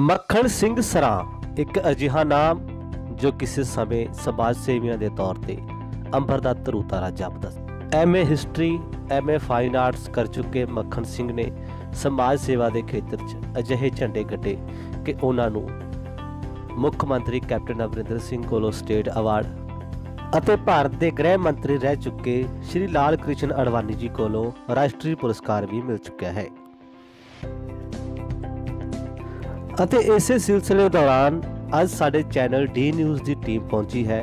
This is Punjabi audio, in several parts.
ਮੱਖਣ ਸਿੰਘ ਸਰਾ ਇੱਕ ਅਜਿਹਾ ਨਾਮ ਜੋ ਕਿਸੇ ਸਮੇਂ ਸਮਾਜ ਸੇਵੀਆਂ ਦੇ ਤੌਰ ਤੇ ਅੰਬਰ ਦਾ ਤਰੂਤਾਰਾ ਜਾਪਦਾ MA history MA fine arts ਕਰ ਚੁੱਕੇ ਮੱਖਣ ਸਿੰਘ ਨੇ ਸਮਾਜ ਸੇਵਾ ਦੇ ਖੇਤਰ 'ਚ ਅਜਿਹੇ ਝੰਡੇ ਗੱਡੇ ਕਿ ਉਹਨਾਂ ਨੂੰ ਮੁੱਖ ਮੰਤਰੀ ਕੈਪਟਨ ਅਵਰਿੰਦਰ ਸਿੰਘ ਕੋਲੋਂ ਸਟੇਟ ਅਵਾਰਡ ਅਤੇ ਭਾਰਤ ਦੇ ਗ੍ਰਹਿ ਮੰਤਰੀ ਰਹਿ ਚੁੱਕੇ ਸ਼੍ਰੀ ਲਾਲ ਕ੍ਰਿਸ਼ਨ ਅਡਵਾਨੀ ਜੀ ਕੋਲੋਂ ਰਾਸ਼ਟਰੀ ਪੁਰਸਕਾਰ ਵੀ ਮਿਲ ਚੁੱਕਿਆ ਹੈ ਅਤੇ ਇਸੇ ਸਿਲਸਿਲੇ ਦੌਰਾਨ ਅੱਜ ਸਾਡੇ ਚੈਨਲ ਡੀ ਨਿਊਜ਼ ਦੀ ਟੀਮ ਪਹੁੰਚੀ ਹੈ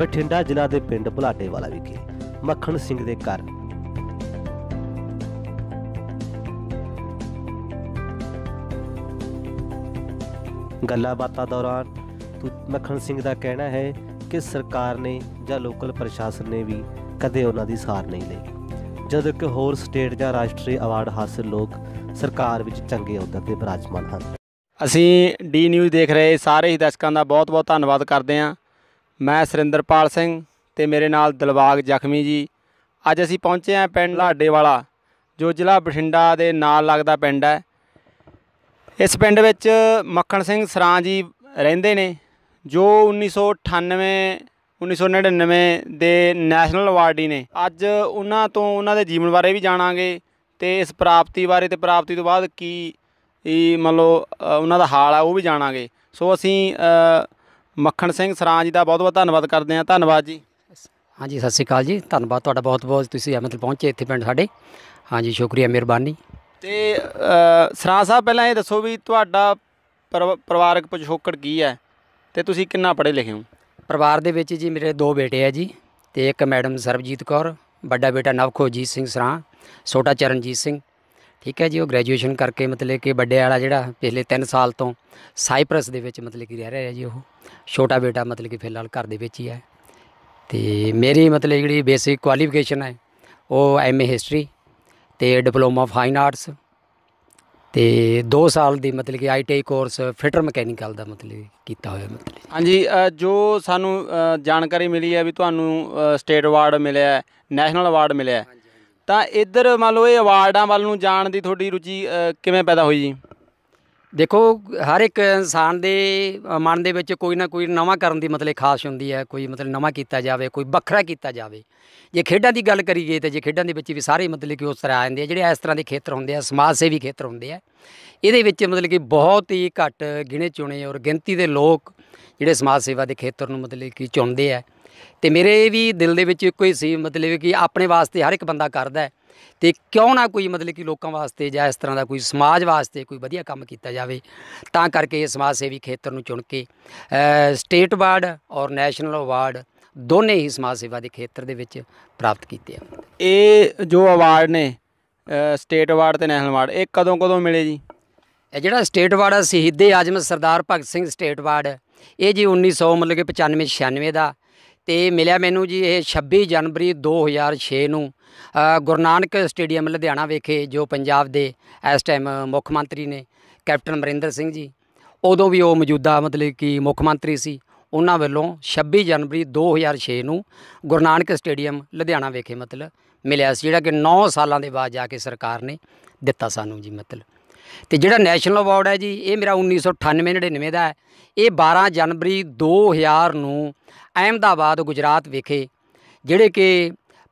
ਬਠਿੰਡਾ ਜ਼ਿਲ੍ਹਾ ਦੇ ਪਿੰਡ ਭੁਲਾਟੇ ਵਾਲਾ ਵਿਖੇ ਮੱਖਣ ਸਿੰਘ ਦੇ ਘਰ ਗੱਲਾਂ ਬਾਤਾਂ ਦੌਰਾਨ ਮੱਖਣ ਸਿੰਘ ਦਾ ਕਹਿਣਾ ਹੈ ਕਿ ਸਰਕਾਰ ਨੇ ਜਾਂ ਲੋਕਲ ਪ੍ਰਸ਼ਾਸਨ ਨੇ ਵੀ ਕਦੇ ਉਹਨਾਂ ਦੀ ਸਾਰ ਨਹੀਂ ਲਈ ਜਦੋਂ ਕਿ ਹੋਰ ਸਟੇਟ ਜਾਂ ਰਾਸ਼ਟਰੀ ਅਵਾਰਡ ਹਾਸਲ ਲੋਕ ਸਰਕਾਰ ਵਿੱਚ ਚੰਗੇ ਅਹੁਦੇ ਤੇ ਬਰਾਜਮਾਨ ਹਨ ਅਸੀਂ ਡੀ ਨਿਊਜ਼ ਦੇਖ ਰਹੇ ਸਾਰੇ ਹੀ ਦਰਸ਼ਕਾਂ ਦਾ ਬਹੁਤ-ਬਹੁਤ ਧੰਨਵਾਦ ਕਰਦੇ ਹਾਂ ਮੈਂ ਸਰਿੰਦਰਪਾਲ ਸਿੰਘ ਤੇ ਮੇਰੇ ਨਾਲ ਦਿਲਬਾਗ ਜ਼ਖਮੀ ਜੀ ਅੱਜ ਅਸੀਂ ਪਹੁੰਚੇ ਹਾਂ ਪਿੰਡ ਲਾਡੇ ਵਾਲਾ ਜੋ ਜ਼ਿਲ੍ਹਾ ਬਠਿੰਡਾ ਦੇ ਨਾਲ ਲੱਗਦਾ ਪਿੰਡ ਹੈ ਇਸ ਪਿੰਡ ਵਿੱਚ ਮੱਖਣ ਸਿੰਘ ਸਰਾਂ ਜੀ ਰਹਿੰਦੇ ਨੇ ਜੋ 1998 1999 ਦੇ ਨੈਸ਼ਨਲ ਅਵਾਰਡੀ ਨੇ ਅੱਜ ਉਹਨਾਂ ਤੋਂ ਉਹਨਾਂ ਦੇ ਜੀਵਨ ਬਾਰੇ ਵੀ ਜਾਣਾਂਗੇ ਤੇ ਇਸ ਪ੍ਰਾਪਤੀ ਬਾਰੇ ਤੇ ਪ੍ਰਾਪਤੀ ਤੋਂ ਬਾਅਦ ਕੀ ਇਹ ਮੰਨ ਲਓ ਉਹਨਾਂ ਦਾ ਹਾਲ ਆ ਉਹ ਵੀ ਜਾਣਾਂਗੇ ਸੋ ਅਸੀਂ ਮੱਖਣ ਸਿੰਘ ਸਰਾਂ ਜੀ ਦਾ ਬਹੁਤ ਬਹੁਤ ਧੰਨਵਾਦ ਕਰਦੇ ਹਾਂ ਧੰਨਵਾਦ ਜੀ ਹਾਂਜੀ ਸਤਿ ਸ਼੍ਰੀ ਅਕਾਲ ਜੀ ਧੰਨਵਾਦ ਤੁਹਾਡਾ ਬਹੁਤ ਬਹੁਤ ਤੁਸੀਂ ਅਮਰਤਲ ਪਹੁੰਚੇ ਇੱਥੇ ਪਿੰਡ ਸਾਡੇ ਹਾਂਜੀ ਸ਼ੁਕਰੀਆ ਮਿਹਰਬਾਨੀ ਤੇ ਸਰਾਂ ਸਾਹਿਬ ਪਹਿਲਾਂ ਇਹ ਦੱਸੋ ਵੀ ਤੁਹਾਡਾ ਪਰਿਵਾਰਕ ਪਛੋਕੜ ਕੀ ਹੈ ਤੇ ਤੁਸੀਂ ਕਿੰਨਾ ਪੜ੍ਹੇ ਲਿਖੇ ਹੋ ਪਰਿਵਾਰ ਦੇ ਵਿੱਚ ਜੀ ਮੇਰੇ ਦੋ ਬੇਟੇ ਆ ਜੀ ਤੇ ਇੱਕ ਮੈਡਮ ਸਰਬਜੀਤ ਕੌਰ ਵੱਡਾ ਬੇਟਾ ਨਵਖੋਜੀਤ ਸਿੰਘ ਸਰਾਂ ਛੋਟਾ ਚਰਨਜੀਤ ਸਿੰਘ ਠੀਕ ਹੈ ਜੀ ਉਹ ਗ੍ਰੈਜੂਏਸ਼ਨ ਕਰਕੇ ਮਤਲਬ ਕਿ ਵੱਡੇ ਵਾਲਾ ਜਿਹੜਾ ਪਿਛਲੇ 3 ਸਾਲ ਤੋਂ ਸਾਈਪ੍ਰਸ ਦੇ ਵਿੱਚ ਮਤਲਬ ਕਿ ਰਹਿ ਰਿਹਾ ਜੀ ਉਹ ਛੋਟਾ ਬੇਟਾ ਮਤਲਬ ਕਿ ਫਿਲਹਾਲ ਘਰ ਦੇ ਵਿੱਚ ਹੀ ਹੈ ਤੇ ਮੇਰੀ ਮਤਲਬ ਜਿਹੜੀ ਬੇਸਿਕ ਕੁਆਲੀਫਿਕੇਸ਼ਨ ਹੈ ਉਹ ਐਮਏ ਹਿਸਟਰੀ ਤੇ ਡਿਪਲੋਮਾ ਫਾਈਨ ਆਰਟਸ ਤੇ 2 ਸਾਲ ਦੀ ਮਤਲਬ ਕਿ ਆਈਟੀਆਈ ਕੋਰਸ ਫਿਟਰ ਮਕੈਨੀਕਲ ਦਾ ਮਤਲਬ ਕੀਤਾ ਹੋਇਆ ਮਤਲਬ ਹਾਂਜੀ ਜੋ ਸਾਨੂੰ ਜਾਣਕਾਰੀ ਮਿਲੀ ਹੈ ਵੀ ਤੁਹਾਨੂੰ ਸਟੇਟ ਅਵਾਰਡ ਮਿਲਿਆ ਹੈ ਨੈਸ਼ਨਲ ਅਵਾਰਡ ਮਿਲਿਆ ਹੈ ਤਾਂ ਇੱਧਰ ਮੰਨ ਲਓ ਇਹ ਅਵਾਰਡਾਂ ਵੱਲ ਨੂੰ ਜਾਣ ਦੀ ਤੁਹਾਡੀ ਰੁਚੀ ਕਿਵੇਂ ਪੈਦਾ ਹੋਈ ਜੀ ਦੇਖੋ ਹਰ ਇੱਕ ਇਨਸਾਨ ਦੇ ਮਨ ਦੇ ਵਿੱਚ ਕੋਈ ਨਾ ਕੋਈ ਨਵਾਂ ਕਰਨ ਦੀ ਮਤਲਬ ਖਾਸ ਹੁੰਦੀ ਹੈ ਕੋਈ ਮਤਲਬ ਨਵਾਂ ਕੀਤਾ ਜਾਵੇ ਕੋਈ ਵੱਖਰਾ ਕੀਤਾ ਜਾਵੇ ਜੇ ਖੇਡਾਂ ਦੀ ਗੱਲ ਕਰੀਏ ਤਾਂ ਜੇ ਖੇਡਾਂ ਦੇ ਵਿੱਚ ਵੀ ਸਾਰੇ ਮਤਲਬ ਕਿ ਉਸ ਤਰ੍ਹਾਂ ਆ ਜਾਂਦੇ ਆ ਜਿਹੜੇ ਇਸ ਤਰ੍ਹਾਂ ਦੇ ਖੇਤਰ ਹੁੰਦੇ ਆ ਸਮਾਜ ਸੇਵੀ ਖੇਤਰ ਹੁੰਦੇ ਆ ਇਹਦੇ ਵਿੱਚ ਮਤਲਬ ਕਿ ਬਹੁਤ ਹੀ ਘੱਟ ਗਿਣੇ ਚੁਣੇ ਔਰ ਗਿਣਤੀ ਦੇ ਲੋਕ ਜਿਹੜੇ ਸਮਾਜ ਸੇਵਾ ਦੇ ਖੇਤਰ ਨੂੰ ਮਤਲਬ ਕਿ ਚੁਣਦੇ ਆ ਤੇ ਮੇਰੇ ਵੀ ਦਿਲ ਦੇ ਵਿੱਚ ਇੱਕੋ ਹੀ ਸੀ ਮਤਲਬ ਕਿ ਆਪਣੇ ਵਾਸਤੇ ਹਰ ਇੱਕ ਬੰਦਾ ਕਰਦਾ ਹੈ ਤੇ ਕਿਉਂ ਨਾ ਕੋਈ ਮਤਲਬ ਕਿ ਲੋਕਾਂ ਵਾਸਤੇ ਜਾਂ ਇਸ ਤਰ੍ਹਾਂ ਦਾ ਕੋਈ ਸਮਾਜ ਵਾਸਤੇ ਕੋਈ ਵਧੀਆ ਕੰਮ ਕੀਤਾ ਜਾਵੇ ਤਾਂ ਕਰਕੇ ਇਹ ਸਮਾਜ ਸੇਵੀ ਖੇਤਰ ਨੂੰ ਚੁਣ ਕੇ ਸਟੇਟ ਅਵਾਰਡ ਔਰ ਨੈਸ਼ਨਲ ਅਵਾਰਡ ਦੋਨੇ ਹੀ ਸਮਾਜ ਸੇਵਾ ਦੇ ਖੇਤਰ ਦੇ ਵਿੱਚ ਪ੍ਰਾਪਤ ਕੀਤੇ ਆ ਇਹ ਜੋ ਅਵਾਰਡ ਨੇ ਸਟੇਟ ਅਵਾਰਡ ਤੇ ਨੈਸ਼ਨਲ ਅਵਾਰਡ ਇਹ ਕਦੋਂ ਕਦੋਂ ਮਿਲੇ ਜੀ ਇਹ ਜਿਹੜਾ ਸਟੇਟ ਅਵਾਰਡ ਆ ਸ਼ਹੀਦੇ ਆਜਮ ਸਰਦਾਰ ਭਗਤ ਸਿੰਘ ਸਟੇਟ ਅਵਾਰਡ ਇਹ ਜੀ 1900 ਮਤਲਬ ਕਿ 95 96 ਦਾ ਤੇ ਮਿਲਿਆ ਮੈਨੂੰ ਜੀ ਇਹ 26 ਜਨਵਰੀ 2006 ਨੂੰ ਗੁਰੂ ਨਾਨਕ ਸਟੇਡੀਅਮ ਲੁਧਿਆਣਾ ਵਿਖੇ ਜੋ ਪੰਜਾਬ ਦੇ ਇਸ ਟਾਈਮ ਮੁੱਖ ਮੰਤਰੀ ਨੇ ਕੈਪਟਨ ਮਰਿੰਦਰ ਸਿੰਘ ਜੀ ਉਦੋਂ ਵੀ ਉਹ ਮੌਜੂਦਾ ਮਤਲਬ ਕਿ ਮੁੱਖ ਮੰਤਰੀ ਸੀ ਉਹਨਾਂ ਵੱਲੋਂ 26 ਜਨਵਰੀ 2006 ਨੂੰ ਗੁਰੂ ਨਾਨਕ ਸਟੇਡੀਅਮ ਲੁਧਿਆਣਾ ਵਿਖੇ ਮਤਲਬ ਮਿਲਿਆ ਸੀ ਜਿਹੜਾ ਕਿ 9 ਸਾਲਾਂ ਦੇ ਬਾਅਦ ਜਾ ਕੇ ਸਰਕਾਰ ਨੇ ਦਿੱਤਾ ਸਾਨੂੰ ਜੀ ਮਤਲਬ ਤੇ ਜਿਹੜਾ ਨੈਸ਼ਨਲ ਅਵਾਰਡ ਹੈ ਜੀ ਇਹ ਮੇਰਾ 1998-99 ਦਾ ਹੈ ਇਹ 12 ਜਨਵਰੀ 2000 ਨੂੰ ਅਹਿਮਦਾਬਾਦ ਗੁਜਰਾਤ ਵਿਖੇ ਜਿਹੜੇ ਕਿ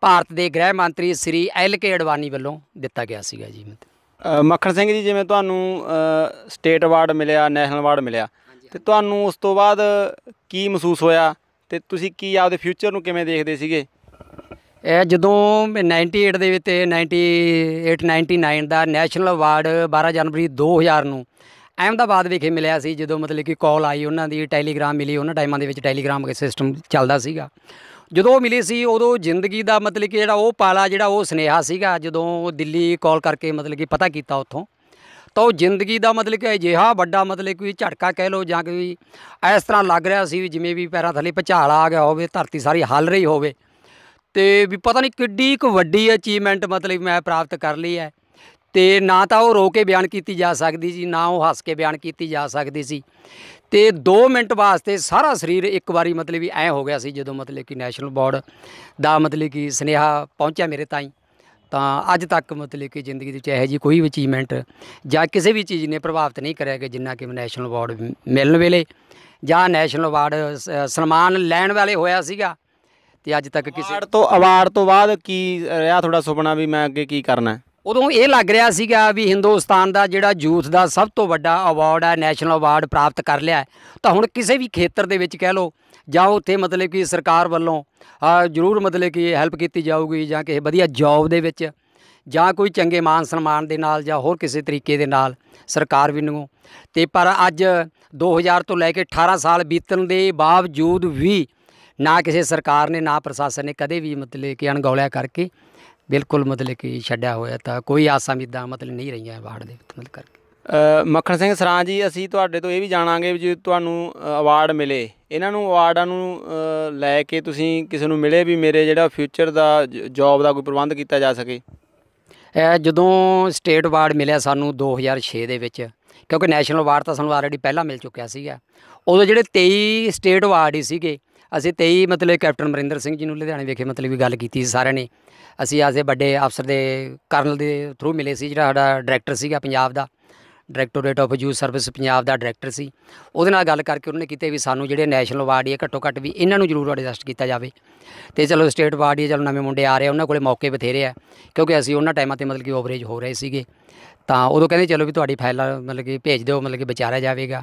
ਭਾਰਤ ਦੇ ਗ੍ਰਹਿ ਮੰਤਰੀ ਸ੍ਰੀ ਐਲ ਕੇ ਅਡਵਾਨੀ ਵੱਲੋਂ ਦਿੱਤਾ ਗਿਆ ਸੀਗਾ ਜੀ ਮੱਖਣ ਸਿੰਘ ਜੀ ਜਿਵੇਂ ਤੁਹਾਨੂੰ ਸਟੇਟ ਅਵਾਰਡ ਮਿਲਿਆ ਨੈਸ਼ਨਲ ਅਵਾਰਡ ਮਿਲਿਆ ਤੇ ਤੁਹਾਨੂੰ ਉਸ ਤੋਂ ਬਾਅਦ ਕੀ ਮਹਿਸੂਸ ਹੋਇਆ ਤੇ ਤੁਸੀਂ ਕੀ ਆਪਦੇ ਫਿਊਚਰ ਨੂੰ ਕਿਵੇਂ ਦੇਖਦੇ ਸੀਗੇ ਇਹ ਜਦੋਂ 98 ਦੇ ਵਿੱਚ ਤੇ 98 99 ਦਾ ਨੈਸ਼ਨਲ ਅਵਾਰਡ 12 ਜਨਵਰੀ 2000 ਨੂੰ ਅਹਿਮਦਾਬਾਦ ਵਿਖੇ ਮਿਲਿਆ ਸੀ ਜਦੋਂ ਮਤਲਬ ਕਿ ਕਾਲ ਆਈ ਉਹਨਾਂ ਦੀ ਟੈਲੀਗ੍ਰਾਮ ਮਿਲੀ ਉਹਨਾਂ ਟਾਈਮਾਂ ਦੇ ਵਿੱਚ ਟੈਲੀਗ੍ਰਾਮ ਸਿਸਟਮ ਚੱਲਦਾ ਸੀਗਾ ਜਦੋਂ ਉਹ ਮਿਲੀ ਸੀ ਉਦੋਂ ਜ਼ਿੰਦਗੀ ਦਾ ਮਤਲਬ ਕਿ ਜਿਹੜਾ ਉਹ ਪਾਲਾ ਜਿਹੜਾ ਉਹ ਸਨੇਹਾ ਸੀਗਾ ਜਦੋਂ ਦਿੱਲੀ ਕਾਲ ਕਰਕੇ ਮਤਲਬ ਕਿ ਪਤਾ ਕੀਤਾ ਉੱਥੋਂ ਤਾਂ ਉਹ ਜ਼ਿੰਦਗੀ ਦਾ ਮਤਲਬ ਕਿ ਅਜਿਹਾ ਵੱਡਾ ਮਤਲਬ ਕੋਈ ਝਟਕਾ ਕਹਿ ਲਓ ਜਾਂ ਕੋਈ ਇਸ ਤਰ੍ਹਾਂ ਲੱਗ ਰਿਹਾ ਸੀ ਜਿਵੇਂ ਵੀ ਪੈਰਾਂ ਥੱਲੇ ਪਚਾਲ ਆ ਗਿਆ ਹੋਵੇ ਧਰਤੀ ਸਾਰੀ ਹਲ ਰਹੀ ਹੋਵੇ ਤੇ ਵੀ ਪਤਾ ਨਹੀਂ ਕਿੱਡੀ ਕੁ ਵੱਡੀ ਅਚੀਵਮੈਂਟ ਮਤਲਬ ਮੈਂ ਪ੍ਰਾਪਤ ਕਰ ਲਈ ਹੈ ਤੇ ਨਾ ਤਾਂ ਉਹ ਰੋ ਕੇ ਬਿਆਨ ਕੀਤੀ ਜਾ ਸਕਦੀ ਸੀ ਨਾ ਉਹ ਹੱਸ ਕੇ ਬਿਆਨ ਕੀਤੀ ਜਾ ਸਕਦੀ ਸੀ ਤੇ 2 ਮਿੰਟ ਵਾਸਤੇ ਸਾਰਾ ਸਰੀਰ ਇੱਕ ਵਾਰੀ ਮਤਲਬ ਵੀ ਐ ਹੋ ਗਿਆ ਸੀ ਜਦੋਂ ਮਤਲਬ ਕਿ ਨੈਸ਼ਨਲ ਬੋਰਡ ਦਾ ਮਤਲਬ ਕਿ ਸਨੇਹਾ ਪਹੁੰਚਿਆ ਮੇਰੇ ਤਾਈਂ ਤਾਂ ਅੱਜ ਤੱਕ ਮਤਲਬ ਕਿ ਜ਼ਿੰਦਗੀ ਦੇ ਵਿੱਚ ਇਹੋ ਜੀ ਕੋਈ ਅਚੀਵਮੈਂਟ ਜਾਂ ਕਿਸੇ ਵੀ ਚੀਜ਼ ਨੇ ਪ੍ਰਭਾਵਿਤ ਨਹੀਂ ਕਰਿਆ ਕਿ ਜਿੰਨਾ ਕਿ ਨੈਸ਼ਨਲ ਬੋਰਡ ਮਿਲਣ ਵੇਲੇ ਜਾਂ ਨੈਸ਼ਨਲ ਬੋਰਡ ਸਨਮਾਨ ਲੈਣ ਵਾਲੇ ਹੋਇਆ ਸੀਗਾ ਤੇ ਅੱਜ ਤੱਕ ਕਿਸੇ ਅਵਾਰਡ ਤੋਂ ਅਵਾਰਡ ਤੋਂ ਬਾਅਦ ਕੀ ਰਿਹਾ ਤੁਹਾਡਾ ਸੁਪਨਾ ਵੀ ਮੈਂ ਅੱਗੇ ਕੀ ਕਰਨਾ ਉਦੋਂ ਇਹ ਲੱਗ ਰਿਹਾ ਸੀਗਾ ਵੀ ਹਿੰਦੁਸਤਾਨ ਦਾ ਜਿਹੜਾ ਯੂਥ ਦਾ ਸਭ ਤੋਂ ਵੱਡਾ ਅਵਾਰਡ ਹੈ ਨੈਸ਼ਨਲ ਅਵਾਰਡ ਪ੍ਰਾਪਤ ਕਰ ਲਿਆ ਤਾਂ ਹੁਣ ਕਿਸੇ ਵੀ ਖੇਤਰ ਦੇ ਵਿੱਚ ਕਹਿ ਲਓ ਜਾਂ ਉੱਥੇ ਮਤਲਬ ਕਿ ਸਰਕਾਰ ਵੱਲੋਂ ਜ਼ਰੂਰ ਮਤਲਬ ਕਿ ਹੈਲਪ ਕੀਤੀ ਜਾਊਗੀ ਜਾਂ ਕਿਸੇ ਵਧੀਆ ਜੌਬ ਦੇ ਵਿੱਚ ਜਾਂ ਕੋਈ ਚੰਗੇ ਮਾਨ ਸਨਮਾਨ ਦੇ ਨਾਲ ਜਾਂ ਹੋਰ ਕਿਸੇ ਤਰੀਕੇ ਦੇ ਨਾਲ ਸਰਕਾਰ ਵੀ ਨੂੰ ਤੇ ਪਰ ਅੱਜ 2000 ਤੋਂ ਲੈ ਕੇ 18 ਸਾਲ ਬੀਤਣ ਦੇ ਬਾਵਜੂਦ ਵੀ ਨਾ ਕਿਸੇ ਸਰਕਾਰ ਨੇ ਨਾ ਪ੍ਰਸ਼ਾਸਨ ਨੇ ਕਦੇ ਵੀ ਮਤਲਬ ਕਿ ਅਣਗੌਲਿਆ ਕਰਕੇ ਬਿਲਕੁਲ ਮਤਲਬ ਕਿ ਛੱਡਿਆ ਹੋਇਆ ਤਾਂ ਕੋਈ ਆਸਾਂ ਵੀ ਦਾ ਮਤਲਬ ਨਹੀਂ ਰਹੀਆਂ ਵਾਰਡ ਦੇ ਮਤਲਬ ਕਰਕੇ ਮੱਖਣ ਸਿੰਘ ਸਰਾਂ ਜੀ ਅਸੀਂ ਤੁਹਾਡੇ ਤੋਂ ਇਹ ਵੀ ਜਾਣਾਂਗੇ ਵੀ ਜੇ ਤੁਹਾਨੂੰ ਅਵਾਰਡ ਮਿਲੇ ਇਹਨਾਂ ਨੂੰ ਅਵਾਰਡਾਂ ਨੂੰ ਲੈ ਕੇ ਤੁਸੀਂ ਕਿਸੇ ਨੂੰ ਮਿਲੇ ਵੀ ਮੇਰੇ ਜਿਹੜਾ ਫਿਊਚਰ ਦਾ ਜੌਬ ਦਾ ਕੋਈ ਪ੍ਰਬੰਧ ਕੀਤਾ ਜਾ ਸਕੇ ਜਦੋਂ ਸਟੇਟ ਅਵਾਰਡ ਮਿਲਿਆ ਸਾਨੂੰ 2006 ਦੇ ਵਿੱਚ ਕਿਉਂਕਿ ਨੈਸ਼ਨਲ ਅਵਾਰਡ ਤਾਂ ਸਾਨੂੰ ਆਲਰੇਡੀ ਪਹਿਲਾਂ ਮਿਲ ਚੁੱਕਿਆ ਸੀਗਾ ਉਦੋਂ ਜਿਹੜੇ 23 ਸਟੇਟ ਅਵਾਰਡ ਹੀ ਸੀਗੇ ਅਸੀਂ 23 ਮਤਲਬ ਕੈਪਟਨ ਮਰਿੰਦਰ ਸਿੰਘ ਜੀ ਨੂੰ ਲੁਧਿਆਣੇ ਵਿਖੇ ਮਤਲਬ ਵੀ ਗੱਲ ਕੀਤੀ ਸੀ ਸਾਰਿਆਂ ਨੇ ਅਸੀਂ ਆਸੇ ਵੱਡੇ ਅਫਸਰ ਦੇ ਕਰਨਲ ਦੇ ਥਰੂ ਮਿਲੇ ਸੀ ਜਿਹੜਾ ਸਾਡਾ ਡਾਇਰੈਕਟਰ ਸੀਗਾ ਪੰਜਾਬ ਦਾ directorate of youth service Punjab ਦਾ ਡਾਇਰੈਕਟਰ ਸੀ ਉਹਦੇ ਨਾਲ ਗੱਲ ਕਰਕੇ ਉਹਨੇ ਕੀਤੇ ਵੀ ਸਾਨੂੰ ਜਿਹੜੇ ਨੈਸ਼ਨਲ ਅਵਾਰਡ ਇਹ ਘੱਟੋ ਘੱਟ ਵੀ ਇਹਨਾਂ ਨੂੰ ਜ਼ਰੂਰ ਐਡਜਸਟ ਕੀਤਾ ਜਾਵੇ ਤੇ ਚਲੋ ਸਟੇਟ ਅਵਾਰਡ ਇਹ ਚਲੋ ਨਵੇਂ ਮੁੰਡੇ ਆ ਰਹੇ ਉਹਨਾਂ ਕੋਲੇ ਮੌਕੇ ਬਥੇਰੇ ਆ ਕਿਉਂਕਿ ਅਸੀਂ ਉਹਨਾਂ ਟਾਈਮਾਂ ਤੇ ਮਤਲਬ ਕਿ ਓਵਰੇਜ ਹੋ ਰਹੇ ਸੀਗੇ ਤਾਂ ਉਦੋਂ ਕਹਿੰਦੇ ਚਲੋ ਵੀ ਤੁਹਾਡੀ ਫਾਈਲ ਮਤਲਬ ਕਿ ਭੇਜ ਦਿਓ ਮਤਲਬ ਕਿ ਵਿਚਾਰਿਆ ਜਾਵੇਗਾ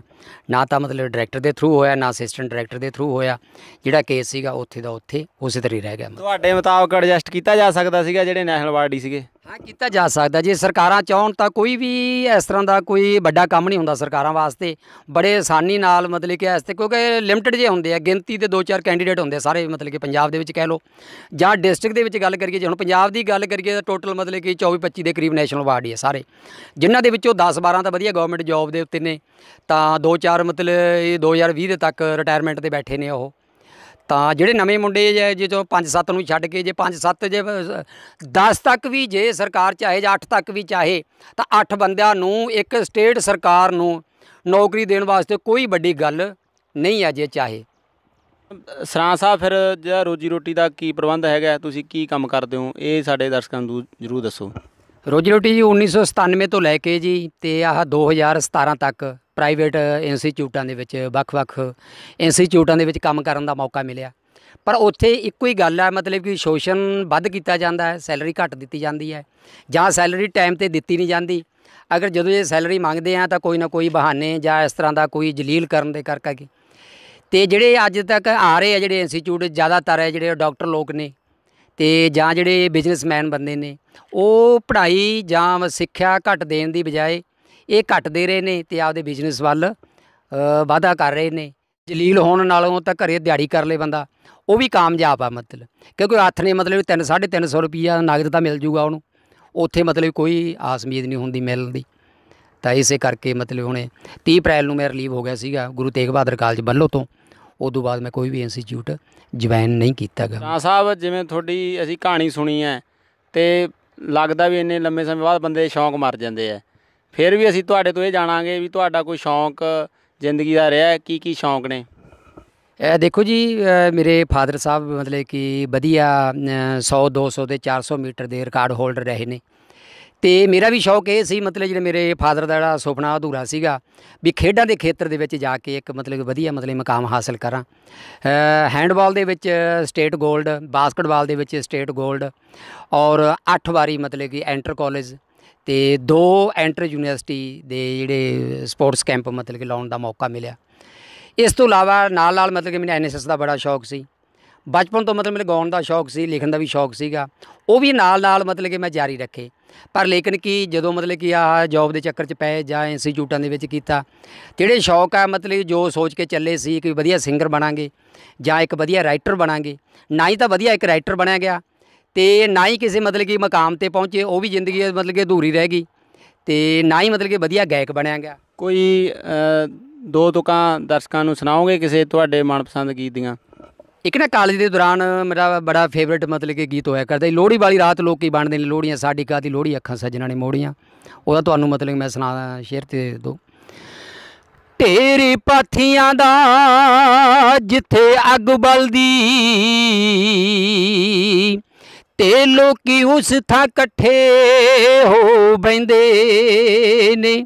ਨਾ ਤਾਂ ਮਤਲਬ ਡਾਇਰੈਕਟਰ ਦੇ ਥਰੂ ਹੋਇਆ ਨਾ ਅਸਿਸਟੈਂਟ ਡਾਇਰੈਕਟਰ ਦੇ ਥਰੂ ਹੋਇਆ ਜਿਹੜਾ ਕੇਸ ਸੀਗਾ ਉੱਥੇ ਦਾ ਉੱਥੇ ਉਸੇ ਤਰ੍ਹਾਂ ਰਹਿ ਗਿਆ ਤੁਹਾਡੇ ਮੁਤਾਬਕ ਐਡਜਸਟ ਕੀਤਾ ਜਾ ਸਕਦਾ ਸੀਗਾ ਜਿਹੜੇ ਨੈਸ਼ਨਲ ਵਾਰਡੀ ਸੀਗੇ ਹਾਂ ਕੀਤਾ ਜਾ ਸਕਦਾ ਜੇ ਸਰਕਾਰਾਂ ਚਾਹਣ ਤਾਂ ਕੋਈ ਵੀ ਇਸ ਤਰ੍ਹਾਂ ਦਾ ਕੋਈ ਵੱਡਾ ਕੰਮ ਨਹੀਂ ਹੁੰਦਾ ਸਰਕਾਰਾਂ ਵਾਸਤੇ ਬੜੇ ਆਸਾਨੀ ਨਾਲ ਮਤਲਬ ਕਿ ਇਸ ਤੇ ਕਿਉਂਕਿ ਲਿਮਟਿਡ ਜੇ ਹੁੰਦੇ ਆ ਗਿਣਤੀ ਦੇ ਦੋ ਚਾਰ ਕੈਂਡੀਡੇਟ ਹੁੰਦੇ ਸਾਰੇ ਮਤਲਬ ਕਿ ਪੰਜਾਬ ਦੇ ਵਿੱਚ ਕਹਿ ਲਓ ਜਾਂ ਡਿਸਟ੍ਰਿਕਟ ਦੇ ਵਿੱਚ ਗੱਲ ਕਰੀਏ ਜੇ ਹੁਣ ਪੰਜਾਬ ਦੀ ਗੱਲ ਕਰੀਏ ਤਾਂ ਟੋਟਲ ਮਤਲਬ ਕਿ 24-25 ਦੇ ਕਰੀਬ ਨੈਸ਼ਨਲ ਵਾਰਡ ਹੀ ਆ ਸਾਰੇ ਜਿਨ੍ਹਾਂ ਦੇ ਵਿੱਚੋਂ 10-12 ਤਾਂ ਵਧੀਆ ਗਵਰਨਮੈਂਟ ਜੌਬ ਦੇ ਉੱਤੇ ਨੇ ਤਾਂ ਦੋ ਚਾਰ ਮਤਲਬ ਇਹ 2020 ਦੇ ਤੱਕ ਰਿਟਾਇਰਮੈਂਟ ਤੇ ਬੈਠੇ ਨੇ ਉਹ ਤਾਂ ਜਿਹੜੇ ਨਵੇਂ ਮੁੰਡੇ ਜੇ ਜੇ ਤੋਂ 5-7 ਨੂੰ ਛੱਡ ਕੇ ਜੇ 5-7 ਜੇ 10 ਤੱਕ ਵੀ ਜੇ ਸਰਕਾਰ ਚਾਹੇ ਜਾਂ 8 ਤੱਕ ਵੀ ਚਾਹੇ ਤਾਂ 8 ਬੰਦਿਆਂ ਨੂੰ ਇੱਕ ਸਟੇਟ ਸਰਕਾਰ ਨੂੰ ਨੌਕਰੀ ਦੇਣ ਵਾਸਤੇ ਕੋਈ ਵੱਡੀ ਗੱਲ ਨਹੀਂ ਹੈ ਜੇ ਚਾਹੇ ਸਰਾਂ ਸਾਹਿਬ ਫਿਰ ਜਿਹੜਾ ਰੋਜੀ ਰੋਟੀ ਦਾ ਕੀ ਪ੍ਰਬੰਧ ਹੈਗਾ ਤੁਸੀਂ ਕੀ ਕੰਮ ਕਰਦੇ ਹੋ ਇਹ ਸਾਡੇ ਦਰਸ਼ਕਾਂ ਨੂੰ ਜ਼ਰੂਰ ਦੱਸੋ ਰੋਜੀ ਰੋਟੀ ਜੀ 1997 ਤੋਂ ਲੈ ਕੇ ਜੀ ਤੇ ਆਹ 2017 ਤੱਕ ਪ੍ਰਾਈਵੇਟ ਇੰਸਟੀਚਿਊਟਾਂ ਦੇ ਵਿੱਚ ਵੱਖ-ਵੱਖ ਇੰਸਟੀਚਿਊਟਾਂ ਦੇ ਵਿੱਚ ਕੰਮ ਕਰਨ ਦਾ ਮੌਕਾ ਮਿਲਿਆ ਪਰ ਉੱਥੇ ਇੱਕੋ ਹੀ ਗੱਲ ਹੈ ਮਤਲਬ ਕਿ ਸ਼ੋਸ਼ਣ ਵੱਧ ਕੀਤਾ ਜਾਂਦਾ ਹੈ ਸੈਲਰੀ ਘੱਟ ਦਿੱਤੀ ਜਾਂਦੀ ਹੈ ਜਾਂ ਸੈਲਰੀ ਟਾਈਮ ਤੇ ਦਿੱਤੀ ਨਹੀਂ ਜਾਂਦੀ ਅਗਰ ਜਦੋਂ ਇਹ ਸੈਲਰੀ ਮੰਗਦੇ ਆ ਤਾਂ ਕੋਈ ਨਾ ਕੋਈ ਬਹਾਨੇ ਜਾਂ ਇਸ ਤਰ੍ਹਾਂ ਦਾ ਕੋਈ ਜਲੀਲ ਕਰਨ ਦੇ ਕਰਕੇ ਤੇ ਜਿਹੜੇ ਅੱਜ ਤੱਕ ਆ ਰਹੇ ਆ ਜਿਹੜੇ ਇੰਸਟੀਚਿਊਟ ਜ਼ਿਆਦਾਤਰ ਹੈ ਜਿਹੜੇ ਡਾਕਟਰ ਲੋਕ ਨੇ ਤੇ ਜਾਂ ਜਿਹੜੇ ਬਿਜ਼ਨਸਮੈਨ ਬੰਦੇ ਨੇ ਉਹ ਪੜ੍ਹਾਈ ਜਾਂ ਸਿੱਖਿਆ ਘੱਟ ਦੇਣ ਦੀ ਬਜਾਏ ਇਹ ਘੱਟ ਦੇ ਰਹੇ ਨੇ ਤੇ ਆਪਦੇ ਬਿਜ਼ਨਸ ਵੱਲ ਵਾਧਾ ਕਰ ਰਹੇ ਨੇ ਜਲੀਲ ਹੋਣ ਨਾਲੋਂ ਤਾਂ ਘਰੇ ਦਿਹਾੜੀ ਕਰ ਲੇ ਬੰਦਾ ਉਹ ਵੀ ਕਾਮਯਾਬ ਆ ਮਤਲਬ ਕਿਉਂਕਿ ਹੱਥ ਨੇ ਮਤਲਬ 3 350 ਰੁਪਿਆ ਨਗਦ ਤਾਂ ਮਿਲ ਜੂਗਾ ਉਹਨੂੰ ਉੱਥੇ ਮਤਲਬ ਕੋਈ ਆਸ ਉਮੀਦ ਨਹੀਂ ਹੁੰਦੀ ਮਿਲਣ ਦੀ ਤਾਂ ਇਸੇ ਕਰਕੇ ਮਤਲਬ ਹੁਣੇ 30 ਅਪ੍ਰੈਲ ਨੂੰ ਮੈਂ ਰਿਲੀਵ ਹੋ ਗਿਆ ਸੀਗਾ ਗੁਰੂ ਤੇਗ ਬਹਾਦਰ ਕਾਲਜ ਬੱਲੋ ਤੋਂ ਉਦੋਂ ਬਾਅਦ ਮੈਂ ਕੋਈ ਵੀ ਇੰਸਟੀਚਿਊਟ ਜੁਆਇਨ ਨਹੀਂ ਕੀਤਾਗਾ ਤਾਂ ਸਾਹਿਬ ਜਿਵੇਂ ਤੁਹਾਡੀ ਅਸੀਂ ਕਹਾਣੀ ਸੁਣੀ ਹੈ ਤੇ ਲੱਗਦਾ ਵੀ ਇੰਨੇ ਲੰਮੇ ਸਮੇਂ ਬਾਅਦ ਬੰਦੇ ਸ਼ੌਂਕ ਮਰ ਜਾਂਦੇ ਆ ਫਿਰ ਵੀ ਅਸੀਂ ਤੁਹਾਡੇ ਤੋਂ ਇਹ ਜਾਣਾਂਗੇ ਵੀ ਤੁਹਾਡਾ ਕੋਈ ਸ਼ੌਂਕ ਜ਼ਿੰਦਗੀ ਦਾ ਰਿਹਾ ਕੀ ਕੀ ਸ਼ੌਂਕ ਨੇ ਇਹ ਦੇਖੋ ਜੀ ਮੇਰੇ ਫਾਦਰ ਸਾਹਿਬ ਮਤਲਬ ਕਿ ਵਧੀਆ 100 200 ਤੇ 400 ਮੀਟਰ ਦੇ ਰਿਕਾਰਡ ਹੋਲਡਰ ਰਹੇ ਨੇ ਤੇ ਮੇਰਾ ਵੀ ਸ਼ੌਕ ਇਹ ਸੀ ਮਤਲਬ ਜਿਹੜੇ ਮੇਰੇ ਫਾਦਰ ਦਾ ਜਿਹੜਾ ਸੁਪਨਾ ਅਧੂਰਾ ਸੀਗਾ ਵੀ ਖੇਡਾਂ ਦੇ ਖੇਤਰ ਦੇ ਵਿੱਚ ਜਾ ਕੇ ਇੱਕ ਮਤਲਬ ਵਧੀਆ ਮਤਲਬ ਮਕਾਮ ਹਾਸਲ ਕਰਾਂ ਹੈਂਡਬਾਲ ਦੇ ਵਿੱਚ ਸਟੇਟ 골ਡ ਬਾਸਕਟਬਾਲ ਦੇ ਵਿੱਚ ਸਟੇਟ 골ਡ ਔਰ 8 ਵਾਰੀ ਮਤਲਬ ਕਿ ਐਂਟਰ ਕਾਲਜ ਤੇ ਦੋ ਐਂਟਰ ਯੂਨੀਵਰਸਿਟੀ ਦੇ ਜਿਹੜੇ ਸਪੋਰਟਸ ਕੈਂਪ ਮਤਲਬ ਕਿ ਲਾਉਣ ਦਾ ਮੌਕਾ ਮਿਲਿਆ ਇਸ ਤੋਂ ਇਲਾਵਾ ਨਾਲ ਨਾਲ ਮਤਲਬ ਕਿ ਮੈਨੂੰ ਐਨਐਸਐਸ ਦਾ ਬੜਾ ਸ਼ੌਕ ਸੀ ਬਚਪਨ ਤੋਂ ਮਤਲਬ ਮੈਨੂੰ ਗਾਉਣ ਦਾ ਸ਼ੌਕ ਸੀ ਲਿਖਣ ਦਾ ਵੀ ਸ਼ੌਕ ਸੀਗਾ ਉਹ ਵੀ ਨਾਲ ਨਾਲ ਮਤਲਬ ਕਿ ਮੈਂ ਜਾਰੀ ਰੱਖੇ ਪਰ ਲੇਕਿਨ ਕੀ ਜਦੋਂ ਮਤਲਬ ਕਿ ਆਹ ਜੌਬ ਦੇ ਚੱਕਰ 'ਚ ਪਏ ਜਾਂ ਇੰਸਟੀਚਿਊਟਾਂ ਦੇ ਵਿੱਚ ਕੀਤਾ ਜਿਹੜੇ ਸ਼ੌਕ ਆ ਮਤਲਬ ਜੋ ਸੋਚ ਕੇ ਚੱਲੇ ਸੀ ਕਿ ਵਧੀਆ ਸਿੰਗਰ ਬਣਾਂਗੇ ਜਾਂ ਇੱਕ ਵਧੀਆ ਰਾਈਟਰ ਬਣਾਂਗੇ ਨਾ ਹੀ ਤਾਂ ਵਧੀਆ ਇੱਕ ਰਾਈਟਰ ਬਣਿਆ ਗਿਆ ਤੇ ਨਾ ਹੀ ਕਿਸੇ ਮਤਲਬ ਕਿ ਮਕਾਮ ਤੇ ਪਹੁੰਚੇ ਉਹ ਵੀ ਜ਼ਿੰਦਗੀ ਮਤਲਬ ਕਿ ਅਧੂਰੀ ਰਹਿ ਗਈ ਤੇ ਨਾ ਹੀ ਮਤਲਬ ਕਿ ਵਧੀਆ ਗਾਇਕ ਬਣਿਆ ਗਿਆ ਕੋਈ ਦੋ ਤੁਕਾਂ ਦਰਸ਼ਕਾਂ ਨੂੰ ਸੁਣਾਓਗੇ ਕਿਸੇ ਤੁਹਾਡੇ ਮਨਪਸੰਦ ਗੀਤ ਦੀਆਂ ਇੱਕ ਨਾ ਕਾਲਜ ਦੇ ਦੌਰਾਨ ਮੇਰਾ ਬੜਾ ਫੇਵਰਿਟ ਮਤਲਬ ਕਿ ਗੀਤ ਹੋਇਆ ਕਰਦਾ ਸੀ ਲੋਹੜੀ ਵਾਲੀ ਰਾਤ ਲੋਕੀ ਬਣਦੇ ਨੇ ਲੋਹੜੀਆਂ ਸਾਡੀ ਕਾਦੀ ਲੋਹੜੀ ਅੱਖਾਂ ਸੱਜਣਾ ਨੇ ਮੋੜੀਆਂ ਉਹਦਾ ਤੁਹਾਨੂੰ ਮਤਲਬ ਮੈਂ ਸੁਣਾ ਸ਼ੇਰ ਤੇ ਦੋ ਤੇਰੀ ਪਾਥੀਆਂ ਦਾ ਜਿੱਥੇ ਅੱਗ ਬਲਦੀ ਤੇ ਲੋਕੀ ਉਸ ਥਾਂ ਇਕੱਠੇ ਹੋ ਬੈਂਦੇ ਨੇ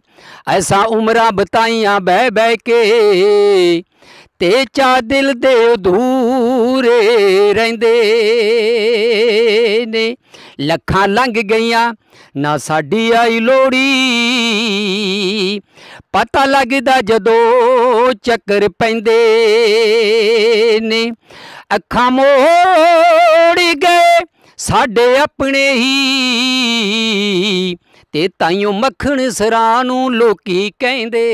ਐਸਾ ਉਮਰਾਂ ਬਤਾਈਆਂ ਬਹਿ ਬਹਿ ਕੇ ਤੇ ਚਾ ਦਿਲ ਦੇ ਅਧੂਰੇ ਰਹਿੰਦੇ ਨੇ ਲੱਖਾਂ ਲੰਘ ਗਈਆਂ ਨਾ ਸਾਡੀ ਆਈ ਲੋੜੀ ਪਤਾ ਲੱਗਦਾ ਜਦੋਂ ਚੱਕਰ ਪੈਂਦੇ ਨੇ ਅੱਖਾਂ ਮੋੜ ਗਏ ਸਾਡੇ ਆਪਣੇ ਹੀ ਤੇ ਤਾਈਓ ਮੱਖਣ ਸਰਾਂ ਨੂੰ ਲੋਕੀ ਕਹਿੰਦੇ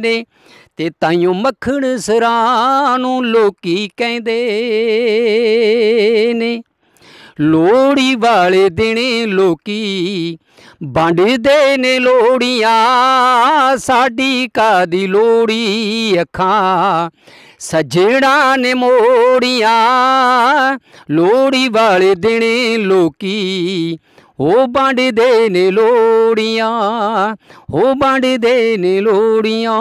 ਨੇ ਤੇ ਤਾਈਓ ਮੱਖਣ ਸਰਾਂ ਨੂੰ ਲੋਕੀ ਕਹਿੰਦੇ ਨੇ ਲੋੜੀ ਵਾਲੇ ਦਿਨੇ ਲੋਕੀ ਵੰਡਦੇ ਨੇ ਲੋੜੀਆਂ ਸਾਡੀ ਕਾਦੀ ਲੋੜੀ ਅੱਖਾਂ ਸਜਣਾ ਨੇ ਮੋੜੀਆਂ ਲੋੜੀ ਵਾਲੇ ਦਿਨੇ ਲੋਕੀ ਉਹ ਵੰਡਦੇ ਨੇ ਲੋੜੀਆਂ ਉਹ ਵੰਡਦੇ ਨੇ ਲੋੜੀਆਂ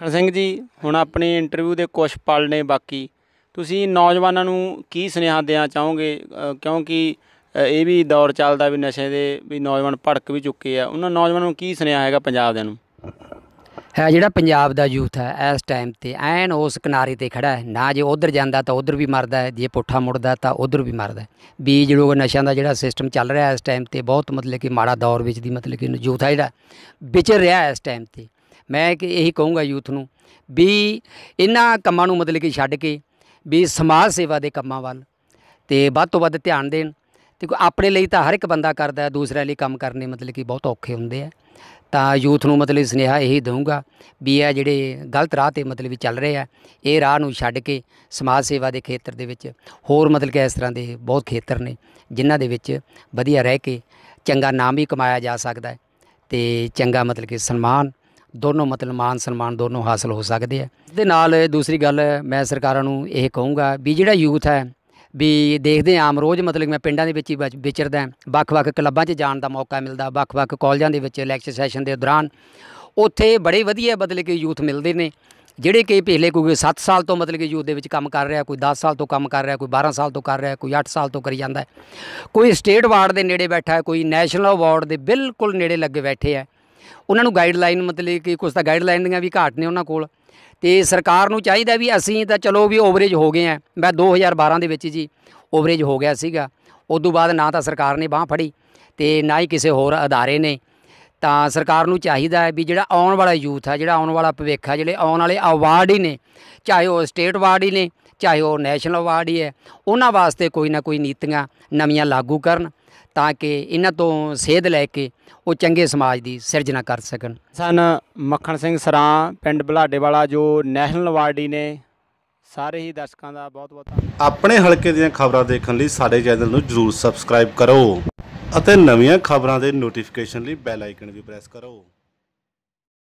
ਕਰ ਸਿੰਘ ਜੀ ਹੁਣ ਆਪਣੇ ਇੰਟਰਵਿਊ ਦੇ ਕੁਝ ਪਲ ਨੇ ਬਾਕੀ ਤੁਸੀਂ ਨੌਜਵਾਨਾਂ ਨੂੰ ਕੀ ਸੁਨੇਹਾ ਦੇਣਾ ਚਾਹੋਗੇ ਕਿਉਂਕਿ ਇਹ ਵੀ ਦੌਰ ਚੱਲਦਾ ਵੀ ਨਸ਼ੇ ਦੇ ਵੀ ਨੌਜਵਾਨ ਭੜਕ ਵੀ ਚੁੱਕੇ ਆ ਉਹਨਾਂ ਨੌਜਵਾਨਾਂ ਨੂੰ ਕੀ ਸੁਨੇਹਾ ਹੈਗਾ ਪੰਜਾਬ ਦੇ ਨੂੰ ਹੈ ਜਿਹੜਾ ਪੰਜਾਬ ਦਾ ਯੂਥ ਹੈ ਇਸ ਟਾਈਮ ਤੇ ਐਨ ਉਸ ਕਿਨਾਰੇ ਤੇ ਖੜਾ ਹੈ ਨਾ ਜੇ ਉਧਰ ਜਾਂਦਾ ਤਾਂ ਉਧਰ ਵੀ ਮਰਦਾ ਹੈ ਜੇ ਪੁੱਠਾ ਮੁੜਦਾ ਤਾਂ ਉਧਰ ਵੀ ਮਰਦਾ ਹੈ ਵੀ ਲੋਕ ਨਸ਼ਿਆਂ ਦਾ ਜਿਹੜਾ ਸਿਸਟਮ ਚੱਲ ਰਿਹਾ ਇਸ ਟਾਈਮ ਤੇ ਬਹੁਤ ਮਤਲਬ ਕਿ ਮਾੜਾ ਦੌਰ ਵਿੱਚ ਦੀ ਮਤਲਬ ਕਿ ਯੂਥ ਹੈ ਜਿਹੜਾ ਵਿਚਰ ਰਿਹਾ ਇਸ ਟਾਈਮ ਤੇ ਮੈਂ ਕਿ ਇਹੀ ਕਹੂੰਗਾ ਯੂਥ ਨੂੰ ਵੀ ਇਹਨਾਂ ਕੰਮਾਂ ਨੂੰ ਮਤਲਬ ਕਿ ਛੱਡ ਕੇ ਵੀ ਸਮਾਜ ਸੇਵਾ ਦੇ ਕੰਮਾਂ ਵੱਲ ਤੇ ਵੱਧ ਤੋਂ ਵੱਧ ਧਿਆਨ ਦੇਣ ਤੇ ਆਪਣੇ ਲਈ ਤਾਂ ਹਰ ਇੱਕ ਬੰਦਾ ਕਰਦਾ ਦੂਸਰੇ ਲਈ ਕੰਮ ਕਰਨੇ ਮਤਲਬ ਕਿ ਬਹੁਤ ਔਖੇ ਹੁੰਦੇ ਆ ਤਾਂ ਯੂਥ ਨੂੰ ਮਤਲਬ ਸੁਨੇਹਾ ਇਹੀ ਦਊਂਗਾ ਵੀ ਇਹ ਜਿਹੜੇ ਗਲਤ ਰਾਹ ਤੇ ਮਤਲਬ ਵੀ ਚੱਲ ਰਹੇ ਆ ਇਹ ਰਾਹ ਨੂੰ ਛੱਡ ਕੇ ਸਮਾਜ ਸੇਵਾ ਦੇ ਖੇਤਰ ਦੇ ਵਿੱਚ ਹੋਰ ਮਤਲਬ ਕਿ ਇਸ ਤਰ੍ਹਾਂ ਦੇ ਬਹੁਤ ਖੇਤਰ ਨੇ ਜਿਨ੍ਹਾਂ ਦੇ ਵਿੱਚ ਵਧੀਆ ਰਹਿ ਕੇ ਚੰਗਾ ਨਾਮ ਵੀ ਕਮਾਇਆ ਜਾ ਸਕਦਾ ਹੈ ਤੇ ਚੰਗਾ ਮਤਲਬ ਕਿ ਸਨਮਾਨ ਦੋਨੋਂ ਮਤਲਬ ਮਾਨ ਸਨਮਾਨ ਦੋਨੋਂ ਹਾਸਲ ਹੋ ਸਕਦੇ ਆ ਦੇ ਨਾਲ ਦੂਸਰੀ ਗੱਲ ਮੈਂ ਸਰਕਾਰਾਂ ਨੂੰ ਇਹ ਕਹੂੰਗਾ ਵੀ ਜਿਹੜਾ ਯੂਥ ਹੈ ਵੀ ਦੇਖਦੇ ਆਮ ਰੋਜ਼ ਮਤਲਬ ਮੈਂ ਪਿੰਡਾਂ ਦੇ ਵਿੱਚ ਹੀ ਵਿਚਰਦਾ ਵੱਖ-ਵੱਖ ਕਲੱਬਾਂ 'ਚ ਜਾਣ ਦਾ ਮੌਕਾ ਮਿਲਦਾ ਵੱਖ-ਵੱਖ ਕਾਲਜਾਂ ਦੇ ਵਿੱਚ ਲੈਕਚਰ ਸੈਸ਼ਨ ਦੇ ਦੌਰਾਨ ਉੱਥੇ ਬੜੇ ਵਧੀਆ ਬਦਲੇ ਕੇ ਯੂਥ ਮਿਲਦੇ ਨੇ ਜਿਹੜੇ ਕਿ ਪਹਿਲੇ ਕੋਈ 7 ਸਾਲ ਤੋਂ ਮਤਲਬ ਕਿ ਯੂਥ ਦੇ ਵਿੱਚ ਕੰਮ ਕਰ ਰਿਹਾ ਕੋਈ 10 ਸਾਲ ਤੋਂ ਕੰਮ ਕਰ ਰਿਹਾ ਕੋਈ 12 ਸਾਲ ਤੋਂ ਕਰ ਰਿਹਾ ਕੋਈ 8 ਸਾਲ ਤੋਂ ਕਰੀ ਜਾਂਦਾ ਕੋਈ ਸਟੇਟ ਵਾਰਡ ਦੇ ਨੇੜੇ ਬੈਠਾ ਹੈ ਕੋਈ ਨੈਸ਼ਨਲ ਅਵਾਰਡ ਦੇ ਬਿਲਕੁਲ ਨੇੜੇ ਲੱਗੇ ਬੈਠੇ ਆ ਉਹਨਾਂ ਨੂੰ ਗਾਈਡਲਾਈਨ ਮਤਲਬ ਕਿ ਕੁਝ ਤਾਂ ਗਾਈਡਲਾਈਨ ਦੀਆਂ ਵੀ ਘਾਟ ਨੇ ਉਹਨਾਂ ਕੋਲ ਤੇ ਸਰਕਾਰ ਨੂੰ ਚਾਹੀਦਾ ਵੀ ਅਸੀਂ ਤਾਂ ਚਲੋ ਵੀ ਓਵਰੇਜ ਹੋ ਗਏ ਆ ਮੈਂ 2012 ਦੇ ਵਿੱਚ ਜੀ ਓਵਰੇਜ ਹੋ ਗਿਆ ਸੀਗਾ ਉਸ ਤੋਂ ਬਾਅਦ ਨਾ ਤਾਂ ਸਰਕਾਰ ਨੇ ਬਾਹ ਫੜੀ ਤੇ ਨਾ ਹੀ ਕਿਸੇ ਹੋਰ ਅਦਾਰੇ ਨੇ ਤਾਂ ਸਰਕਾਰ ਨੂੰ ਚਾਹੀਦਾ ਹੈ ਵੀ ਜਿਹੜਾ ਆਉਣ ਵਾਲਾ ਯੂਥ ਆ ਜਿਹੜਾ ਆਉਣ ਵਾਲਾ ਭਵਿੱਖ ਆ ਜਿਹੜੇ ਆਉਣ ਵਾਲੇ ਅਵਾਰਡ ਹੀ ਨੇ ਚਾਹੇ ਉਹ ਸਟੇਟ ਅਵਾਰਡ ਹੀ ਨੇ ਚਾਹੇ ਉਹ ਨੈਸ਼ਨਲ ਅਵਾਰਡ ਹੀ ਹੈ ਉਹਨਾਂ ਵਾਸਤੇ ਕੋਈ ਨਾ ਕੋਈ ਨੀਤੀਆਂ ਨਵੀਆਂ ਲਾਗੂ ਕਰਨ ਤਾਂ ਕਿ ਇਹਨਾਂ ਤੋਂ ਸੇਧ ਲੈ ਕੇ ਉਹ ਚੰਗੇ ਸਮਾਜ ਦੀ ਸਿਰਜਣਾ ਕਰ ਸਕਣ ਸਨ ਮੱਖਣ ਸਿੰਘ ਸਰਾਂ ਪਿੰਡ ਬਲਾਡੇ ਵਾਲਾ ਜੋ ਨੈਸ਼ਨਲ ਵਾਰਡੀ ਨੇ ਸਾਰੇ ਹੀ ਦਰਸ਼ਕਾਂ ਦਾ ਬਹੁਤ ਬਹੁਤ ਆਪਣੇ ਹਲਕੇ ਦੀਆਂ ਖਬਰਾਂ ਦੇਖਣ ਲਈ ਸਾਡੇ ਚੈਨਲ ਨੂੰ ਜਰੂਰ ਸਬਸਕ੍ਰਾਈਬ ਕਰੋ ਅਤੇ ਨਵੀਆਂ ਖਬਰਾਂ ਦੇ ਨੋਟੀਫਿਕੇਸ਼ਨ ਲਈ ਬੈਲ ਆਈਕਨ ਵੀ ਪ੍ਰੈਸ ਕਰੋ